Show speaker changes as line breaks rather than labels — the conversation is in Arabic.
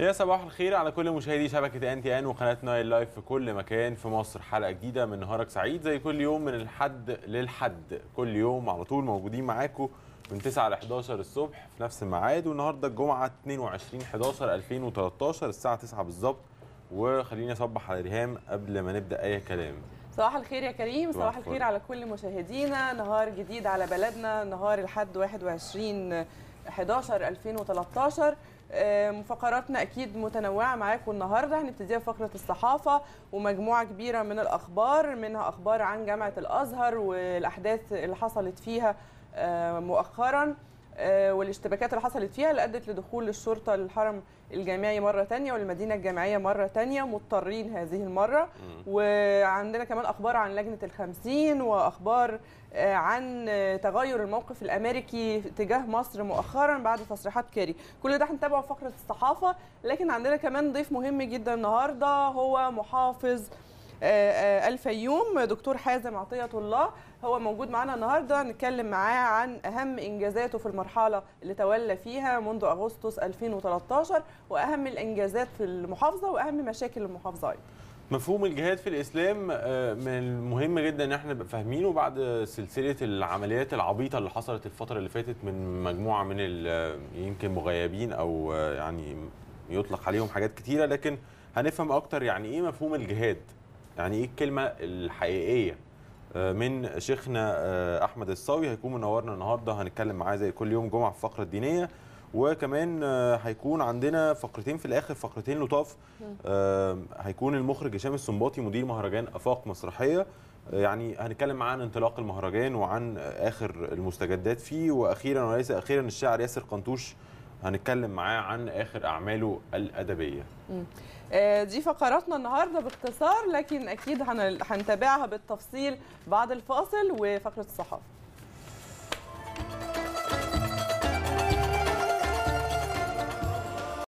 يا صباح الخير على كل مشاهدي شبكه ان تي ان وقناه نايل لايف في كل مكان في مصر حلقه جديده من نهارك سعيد زي كل يوم من الحد للحد كل يوم على طول موجودين معاكم من 9 ل 11 الصبح في نفس الميعاد والنهارده الجمعه 22 11 2013 الساعه 9 بالظبط وخليني اصبح على ريهام قبل ما نبدا اي كلام
صباح الخير يا كريم صباح الخير على كل مشاهدينا نهار جديد على بلدنا نهار الحد 21 11 2013 آه، فقراتنا اكيد متنوعه معاكم النهارده هنبتديها بفقره الصحافه ومجموعه كبيره من الاخبار منها اخبار عن جامعه الازهر والاحداث اللي حصلت فيها آه، مؤخرا آه، والاشتباكات اللي حصلت فيها اللي ادت لدخول الشرطه للحرم الجامعي مره ثانيه والمدينه الجامعيه مره ثانيه مضطرين هذه المره وعندنا كمان اخبار عن لجنه الخمسين واخبار آه، عن تغير الموقف الامريكي تجاه مصر مؤخرا بعد تصريحات كاري كل ده هنتابعه في فقره الصحافه لكن عندنا كمان ضيف مهم جدا النهارده هو محافظ آه، آه، الفيوم دكتور حازم عطية الله هو موجود معانا النهارده نتكلم معاه عن اهم انجازاته في المرحله اللي تولى فيها منذ اغسطس 2013 واهم الانجازات في المحافظه واهم مشاكل المحافظه ايضا.
مفهوم الجهاد في الاسلام آه، من المهم جدا ان احنا نبقى فاهمينه بعد سلسله العمليات العبيطه اللي حصلت الفتره اللي فاتت من مجموعه من يمكن مغيبين او يعني يطلق عليهم حاجات كتيره لكن هنفهم اكتر يعني ايه مفهوم الجهاد يعني ايه الكلمه الحقيقيه آه، من شيخنا آه، احمد الصاوي هيكون منورنا النهارده هنتكلم معاه زي كل يوم جمعه في الفقره الدينيه وكمان آه، هيكون عندنا فقرتين في الاخر فقرتين لطاف هيكون المخرج هشام السنباطي مدير مهرجان افاق مسرحيه يعني هنتكلم معاه عن انطلاق المهرجان وعن اخر المستجدات فيه واخيرا وليس اخيرا الشاعر ياسر قنطوش هنتكلم معاه عن اخر اعماله الادبيه
آه، دي فقراتنا النهارده باختصار لكن اكيد هنتابعها بالتفصيل بعد الفاصل وفقره الصحافه